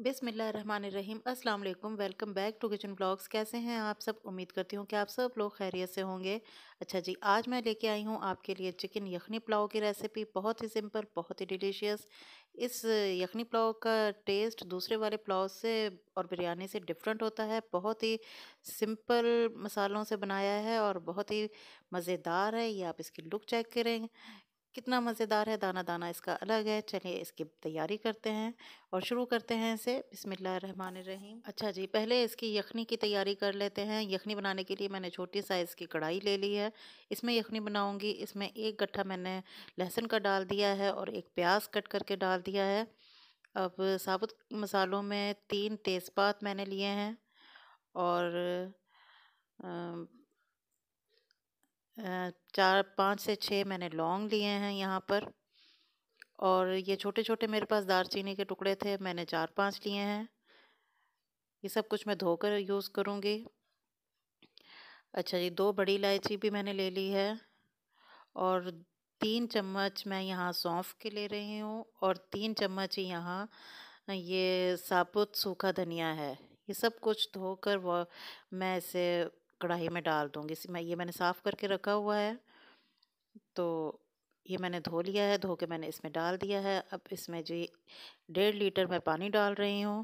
बिसमीम् अल्लाम welcome back to kitchen blogs कैसे हैं आप सब उम्मीद करती हूँ कि आप सब लोग खैरियत से होंगे अच्छा जी आज मैं लेके आई हूँ आपके लिए चिकन यखनी पुलाव की रेसिपी बहुत ही सिंपल बहुत ही डिलीशियस इस यखनी पुलाव का टेस्ट दूसरे वाले पुलाव से और बिरयानी से डिफरेंट होता है बहुत ही सिंपल मसालों से बनाया है और बहुत ही मज़ेदार है ये आप इसकी लुक चेक करें कितना मज़ेदार है दाना दाना इसका अलग है चलिए इसकी तैयारी करते हैं और शुरू करते हैं इसे बिसमीम अच्छा जी पहले इसकी यखनी की तैयारी कर लेते हैं यखनी बनाने के लिए मैंने छोटी साइज़ की कढ़ाई ले ली है इसमें यखनी बनाऊंगी इसमें एक गट्ठा मैंने लहसुन का डाल दिया है और एक प्याज कट करके डाल दिया है अब साबुत मसालों में तीन तेज़पात मैंने लिए हैं और चार पाँच से छः मैंने लौंग लिए हैं यहाँ पर और ये छोटे छोटे मेरे पास दारचीनी के टुकड़े थे मैंने चार पाँच लिए हैं ये सब कुछ मैं धोकर यूज़ करूँगी अच्छा जी दो बड़ी इलायची भी मैंने ले ली है और तीन चम्मच मैं यहाँ सौंफ के ले रही हूँ और तीन चम्मच ही यहाँ ये साबुत सूखा धनिया है ये सब कुछ धोकर वह मैं इसे कढ़ाई में डाल दूँगी इसे मैं ये मैंने साफ़ करके रखा हुआ है तो ये मैंने धो लिया है धो के मैंने इसमें डाल दिया है अब इसमें जी डेढ़ लीटर मैं पानी डाल रही हूँ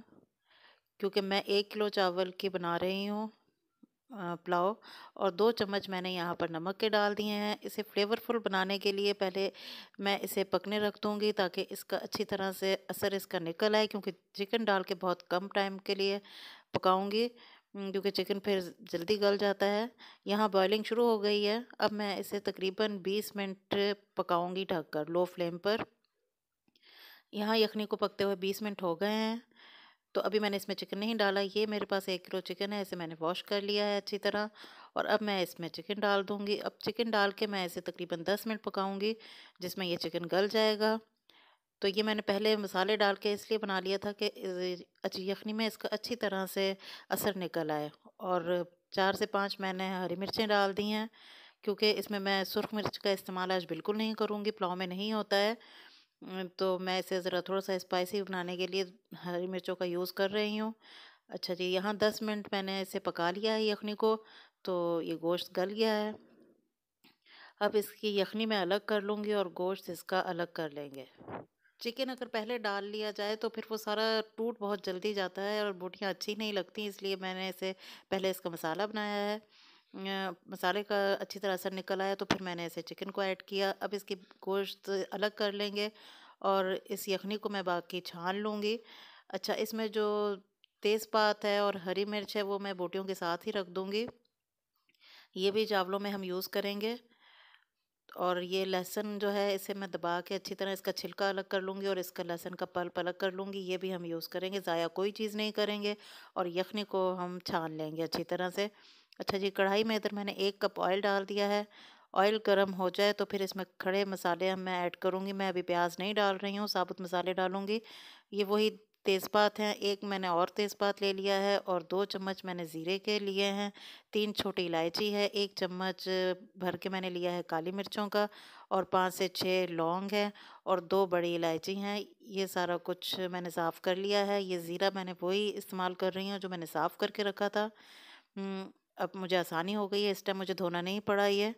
क्योंकि मैं एक किलो चावल की बना रही हूँ पुलाव और दो चम्मच मैंने यहाँ पर नमक के डाल दिए हैं इसे फ्लेवरफुल बनाने के लिए पहले मैं इसे पकने रख दूँगी ताकि इसका अच्छी तरह से असर इसका निकल आए क्योंकि चिकन डाल के बहुत कम टाइम के लिए पकाऊँगी क्योंकि चिकन फिर जल्दी गल जाता है यहाँ बॉयलिंग शुरू हो गई है अब मैं इसे तकरीबन बीस मिनट पकाऊंगी ढककर लो फ्लेम पर यहाँ यखनी को पकते हुए बीस मिनट हो गए हैं तो अभी मैंने इसमें चिकन नहीं डाला ये मेरे पास एक किलो चिकन है इसे मैंने वॉश कर लिया है अच्छी तरह और अब मैं इसमें चिकन डाल दूँगी अब चिकन डाल के मैं इसे तकरीबन दस मिनट पकाऊँगी जिसमें यह चिकन गल जाएगा तो ये मैंने पहले मसाले डाल के इसलिए बना लिया था कि अच्छी यखनी में इसका अच्छी तरह से असर निकल आए और चार से पाँच मैंने हरी मिर्चें डाल दी हैं क्योंकि इसमें मैं सुरख मिर्च का इस्तेमाल आज बिल्कुल नहीं करूँगी पुलाव में नहीं होता है तो मैं इसे ज़रा थोड़ा सा स्पाइसी बनाने के लिए हरी मिर्चों का यूज़ कर रही हूँ अच्छा जी यहाँ दस मिनट मैंने इसे पका लिया है यखनी को तो ये गोश्त गल गया है अब इसकी यखनी मैं अलग कर लूँगी और गोश्त इसका अलग कर लेंगे चिकन अगर पहले डाल लिया जाए तो फिर वो सारा टूट बहुत जल्दी जाता है और बोटियाँ अच्छी नहीं लगती इसलिए मैंने इसे पहले इसका मसाला बनाया है मसाले का अच्छी तरह असर निकल आया तो फिर मैंने इसे चिकन को ऐड किया अब इसकी गोश्त अलग कर लेंगे और इस यखनी को मैं बाकी छान लूँगी अच्छा इसमें जो तेज़पात है और हरी मिर्च है वो मैं बोटियों के साथ ही रख दूँगी ये भी चावलों में हम यूज़ करेंगे और ये लहसुन जो है इसे मैं दबा के अच्छी तरह इसका छिलका अलग कर लूँगी और इसका लहसुन का पल्प अलग कर लूँगी ये भी हम यूज़ करेंगे ज़ाया कोई चीज़ नहीं करेंगे और यखनी को हम छान लेंगे अच्छी तरह से अच्छा जी कढ़ाई में इधर मैंने एक कप ऑयल डाल दिया है ऑयल गर्म हो जाए तो फिर इसमें खड़े मसाले हम मैं ऐड करूँगी मैं अभी प्याज नहीं डाल रही हूँ साबुत मसाले डालूँगी ये वही तेज़पात हैं एक मैंने और तेज़पात ले लिया है और दो चम्मच मैंने ज़ीरे के लिए हैं तीन छोटी इलायची है एक चम्मच भर के मैंने लिया है काली मिर्चों का और पाँच से छः लौंग है और दो बड़ी इलायची हैं ये सारा कुछ मैंने साफ़ कर लिया है ये ज़ीरा मैंने वही इस्तेमाल कर रही हूँ जो मैंने साफ़ करके रखा था हम्म, अब मुझे आसानी हो गई है इस टाइम मुझे धोना नहीं पड़ा ये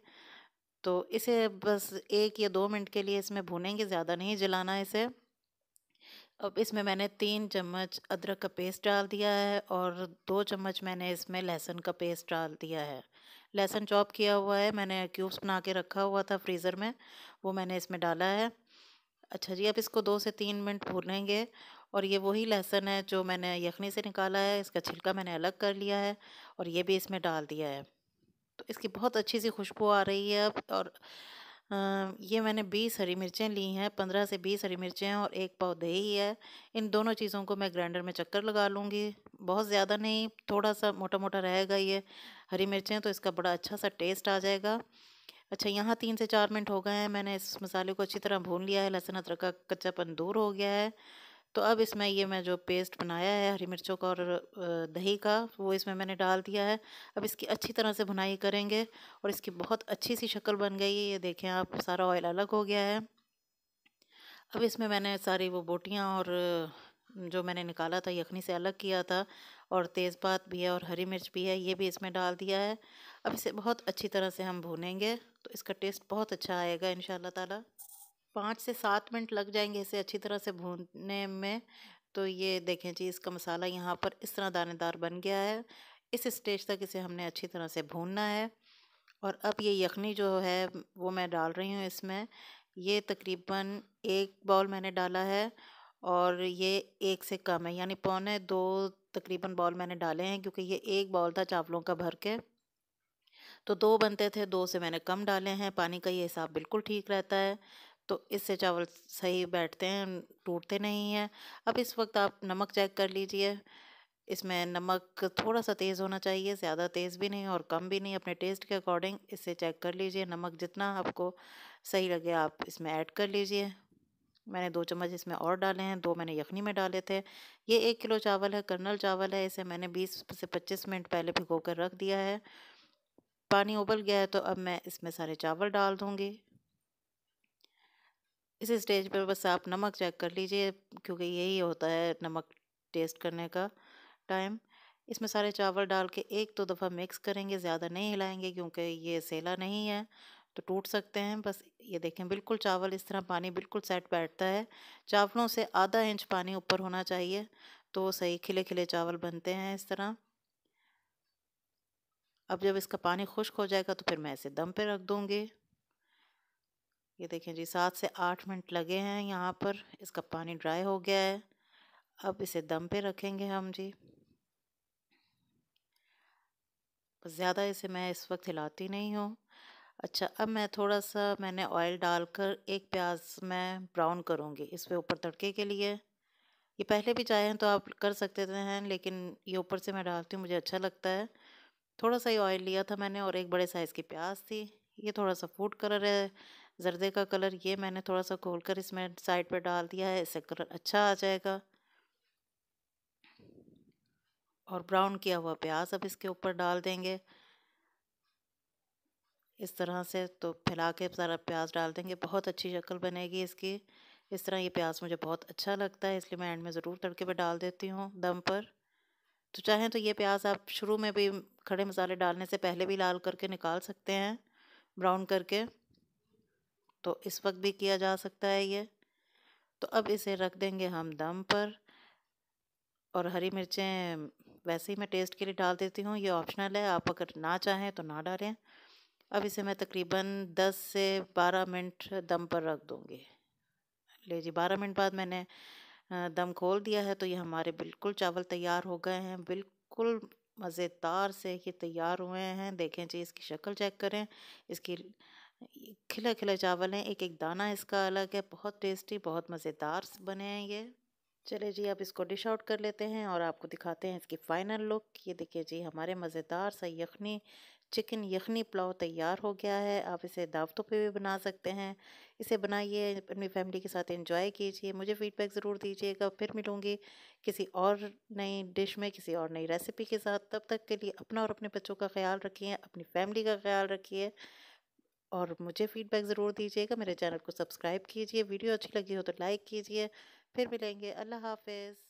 तो इसे बस एक या दो मिनट के लिए इसमें भुनेंगे ज़्यादा नहीं जलाना इसे अब इसमें मैंने तीन चम्मच अदरक का पेस्ट डाल दिया है और दो चम्मच मैंने इसमें लहसुन का पेस्ट डाल दिया है लहसुन चॉप किया हुआ है मैंने क्यूब्स बना के रखा हुआ था फ्रीज़र में वो मैंने इसमें डाला है अच्छा जी अब इसको दो से तीन मिनट भूलेंगे और ये वही लहसुन है जो मैंने यखनी से निकाला है इसका छिलका मैंने अलग कर लिया है और ये भी इसमें डाल दिया है तो इसकी बहुत अच्छी सी खुशबू आ रही है अब और ये मैंने बीस हरी मिर्चें ली हैं पंद्रह से बीस हरी मिर्चें और एक पाव दही है इन दोनों चीज़ों को मैं ग्राइंडर में चक्कर लगा लूँगी बहुत ज़्यादा नहीं थोड़ा सा मोटा मोटा रहेगा ये हरी मिर्चें तो इसका बड़ा अच्छा सा टेस्ट आ जाएगा अच्छा यहाँ तीन से चार मिनट हो गए हैं मैंने इस मसाले को अच्छी तरह भून लिया है लहसुन अदरक का कच्चापन दूर हो गया है तो अब इसमें ये मैं जो पेस्ट बनाया है हरी मिर्चों का और दही का वो इसमें मैंने डाल दिया है अब इसकी अच्छी तरह से भुनाई करेंगे और इसकी बहुत अच्छी सी शक्ल बन गई है ये देखें आप सारा ऑयल अलग हो गया है अब इसमें मैंने सारी वो बोटियाँ और जो मैंने निकाला था यखनी से अलग किया था और तेज़पात भी है और हरी मिर्च भी है ये भी इसमें डाल दिया है अब इसे बहुत अच्छी तरह से हम भूनेंगे तो इसका टेस्ट बहुत अच्छा आएगा इन ताला पाँच से सात मिनट लग जाएंगे इसे अच्छी तरह से भूनने में तो ये देखें जी इसका मसाला यहाँ पर इस तरह दानेदार बन गया है इस स्टेज तक इसे हमने अच्छी तरह से भूनना है और अब ये यखनी जो है वो मैं डाल रही हूँ इसमें ये तकरीबन एक बाउल मैंने डाला है और ये एक से कम है यानी पौने दो तकरीबन बाउल मैंने डाले हैं क्योंकि ये एक बाउल था चावलों का भर के तो दो बनते थे दो से मैंने कम डाले हैं पानी का ये हिसाब बिल्कुल ठीक रहता है तो इससे चावल सही बैठते हैं टूटते नहीं हैं अब इस वक्त आप नमक चेक कर लीजिए इसमें नमक थोड़ा सा तेज़ होना चाहिए ज़्यादा तेज़ भी नहीं और कम भी नहीं अपने टेस्ट के अकॉर्डिंग इसे चेक कर लीजिए नमक जितना आपको सही लगे आप इसमें ऐड कर लीजिए मैंने दो चम्मच इसमें और डाले हैं दो मैंने यखनी में डाले थे ये एक किलो चावल है कर्नल चावल है इसे मैंने बीस से पच्चीस मिनट पहले भिगो कर रख दिया है पानी उबल गया है तो अब मैं इसमें सारे चावल डाल दूँगी इस स्टेज पर बस आप नमक चेक कर लीजिए क्योंकि यही होता है नमक टेस्ट करने का टाइम इसमें सारे चावल डाल के एक दो तो दफ़ा मिक्स करेंगे ज़्यादा नहीं हिलाएंगे क्योंकि ये सेला नहीं है तो टूट सकते हैं बस ये देखें बिल्कुल चावल इस तरह पानी बिल्कुल सेट बैठता है चावलों से आधा इंच पानी ऊपर होना चाहिए तो सही खिले खिले चावल बनते हैं इस तरह अब जब इसका पानी खुश्क हो जाएगा तो फिर मैं इसे दम पे रख दूँगी ये देखें जी सात से आठ मिनट लगे हैं यहाँ पर इसका पानी ड्राई हो गया है अब इसे दम पे रखेंगे हम जी ज़्यादा इसे मैं इस वक्त हिलाती नहीं हूँ अच्छा अब मैं थोड़ा सा मैंने ऑयल डालकर एक प्याज मैं ब्राउन करूँगी इस पर ऊपर तड़के के लिए ये पहले भी चाहें तो आप कर सकते हैं लेकिन ये ऊपर से मैं डालती हूँ मुझे अच्छा लगता है थोड़ा सा ही ऑयल लिया था मैंने और एक बड़े साइज़ की प्याज थी ये थोड़ा सा फूड कलर है जर्दे का कलर ये मैंने थोड़ा सा खोल कर इसमें साइड पर डाल दिया है इससे कलर अच्छा आ जाएगा और ब्राउन किया हुआ प्याज अब इसके ऊपर डाल देंगे इस तरह से तो फैला के सारा प्याज डाल देंगे बहुत अच्छी शक्ल बनेगी इसकी इस तरह ये प्याज मुझे बहुत अच्छा लगता है इसलिए मैं एंड में ज़रूर तड़के पर डाल देती हूँ दम पर तो चाहें तो ये प्याज आप शुरू में भी खड़े मसाले डालने से पहले भी लाल करके निकाल सकते हैं ब्राउन करके तो इस वक्त भी किया जा सकता है ये तो अब इसे रख देंगे हम दम पर और हरी मिर्चें वैसे ही मैं टेस्ट के लिए डाल देती हूँ ये ऑप्शनल है आप अगर ना चाहें तो ना डालें अब इसे मैं तकरीबन 10 से 12 मिनट दम पर रख दूँगी ले जी 12 मिनट बाद मैंने दम खोल दिया है तो ये हमारे बिल्कुल चावल तैयार हो गए हैं बिल्कुल मज़ेदार से ये तैयार हुए हैं देखें जी इसकी शक्ल चेक करें इसकी खिला खिला चावल हैं एक एक दाना इसका अलग है बहुत टेस्टी बहुत मज़ेदार बने हैं ये चले जी अब इसको डिश आउट कर लेते हैं और आपको दिखाते हैं इसकी फ़ाइनल लुक ये देखिए जी हमारे मज़ेदार सा यखनी चिकन यखनी पुलाव तैयार हो गया है आप इसे दावतों पे भी बना सकते हैं इसे बनाइए अपनी फैमिली के साथ एंजॉय कीजिए मुझे फीडबैक ज़रूर दीजिएगा फिर मिलूँगी किसी और नई डिश में किसी और नई रेसिपी के साथ तब तक के लिए अपना और अपने बच्चों का ख्याल रखिए अपनी फैमिली का ख्याल रखिए और मुझे फीडबैक ज़रूर दीजिएगा मेरे चैनल को सब्सक्राइब कीजिए वीडियो अच्छी लगी हो तो लाइक कीजिए फिर मिलेंगे अल्लाह हाफिज़